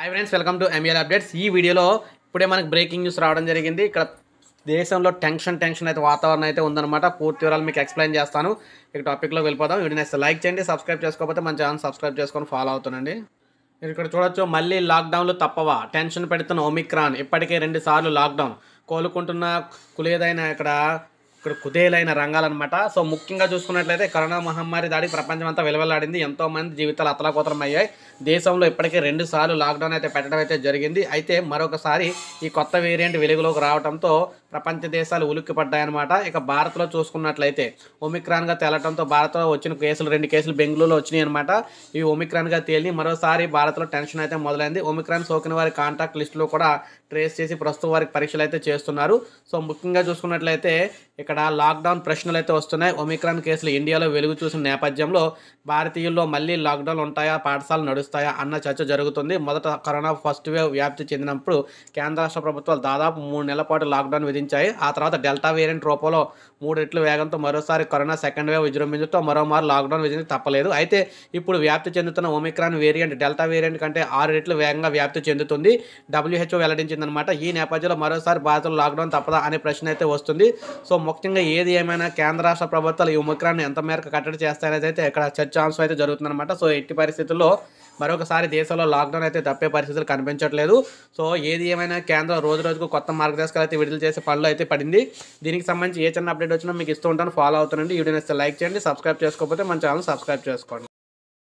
hi friends welcome to ML updates ఈ వీడియోలో ఇప్పుడే మనకు బ్రేకింగ్ న్యూస్ రావడం జరిగింది ఇక్కడ దేశంలో టెన్షన్ టెన్షన్ అయితే వాతావరణం అయితే ఉందన్నమాట పూర్తి వివరాలు మీకు ఎక్స్ప్లెయిన్ చేస్తాను ఇక టాపిక్లోకి వెళ్ళిపోతాం వీడియో నెక్స్ట్ లైక్ చేయండి సబ్స్క్రైబ్ చేసుకోకపోతే మన ఛానల్ సబ్స్క్రైబ్ చేసుకొని ఫాలో అవుతుందండి మీరు ఇక్కడ చూడొచ్చు మళ్ళీ లాక్డౌన్లు తప్పవా టెన్షన్ పెడుతున్న ఒమిక్రాన్ ఇప్పటికే రెండు సార్లు లాక్డౌన్ కోలుకుంటున్న కులేదైన ఇక్కడ ఇక్కడ కుదేలైన రంగాలన్నమాట సో ముఖ్యంగా చూసుకున్నట్లయితే కరోనా మహమ్మారి దాడి ప్రపంచమంతా ఎంతో ఎంతోమంది జీవితాలు అతలాకోతరం అయ్యాయి దేశంలో ఇప్పటికే రెండు సార్లు లాక్డౌన్ అయితే పెట్టడం అయితే జరిగింది అయితే మరొకసారి ఈ కొత్త వేరియంట్ వెలుగులోకి రావడంతో ప్రపంచ దేశాలు ఉలిక్కి పడ్డాయన్నమాట ఇక భారత్లో చూసుకున్నట్లయితే ఒమిక్రాన్గా తేలటంతో భారత్లో వచ్చిన కేసులు రెండు కేసులు బెంగళూరులో వచ్చినాయి అనమాట ఇవి ఒమిక్రాన్గా తేలి మరోసారి భారత్లో టెన్షన్ అయితే మొదలైంది ఒమిక్రాన్ సోకిన వారి కాంటాక్ట్ లిస్టులో కూడా ట్రేస్ చేసి ప్రస్తుతం వారికి పరీక్షలు అయితే చేస్తున్నారు సో ముఖ్యంగా చూసుకున్నట్లయితే ఇక్కడ లాక్డౌన్ ప్రశ్నలు అయితే వస్తున్నాయి ఒమిక్రాన్ కేసులు ఇండియాలో వెలుగు చూసిన నేపథ్యంలో భారతీయుల్లో మళ్ళీ లాక్డౌన్ ఉంటాయా పాఠశాలలు నడుస్తాయా అన్న చర్చ జరుగుతుంది మొదట కరోనా ఫస్ట్ వేవ్ వ్యాప్తి చెందినప్పుడు కేంద్ర రాష్ట్ర ప్రభుత్వాలు దాదాపు మూడు నెలల పాటు లాక్డౌన్ విధి ఛేదించాయి ఆ తర్వాత డెల్టా వేరియంట్ రూపంలో మూడు రెట్లు వేగంతో మరోసారి కరోనా సెకండ్ వేవ్ విజృంభించడంతో మరోమారు లాక్డౌన్ విజయం తప్పలేదు అయితే ఇప్పుడు వ్యాప్తి చెందుతున్న ఒమిక్రాన్ వేరియంట్ డెల్టా వేరియంట్ కంటే ఆరు రెట్లు వేగంగా వ్యాప్తి చెందుతుంది డబ్ల్యూహెచ్ఓ వెల్లడించిందనమాట ఈ నేపథ్యంలో మరోసారి భారత్లో లాక్డౌన్ తప్పదా అనే ప్రశ్న అయితే వస్తుంది సో ముఖ్యంగా ఏది ఏమైనా కేంద్ర రాష్ట్ర ప్రభుత్వాలు ఈ ఒమిక్రాన్ ఎంత మేరకు కట్టడి చేస్తాయనేది అయితే ఇక్కడ చర్చాంశం అయితే జరుగుతుందన్నమాట సో ఎట్టి పరిస్థితుల్లో మరొకసారి దేశంలో లాక్డౌన్ అయితే తప్పే పరిస్థితులు కనిపించట్లేదు సో ఏది ఏమైనా కేంద్రం రోజు రోజుకు కొత్త మార్గదర్శకాలు అయితే విడుదల చేసే పనులు అయితే పడింది దీనికి సంబంధించి ఏ చిన్న అప్డేట్ వచ్చినా మీకు ఇస్తూ ఉంటాను ఫాలో అవుతానండి వీడియో నచ్చితే లైక్ చేయండి సబ్స్క్రైబ్ చేసుకోకపోతే మన ఛానల్ సబ్స్క్రైబ్ చేసుకోండి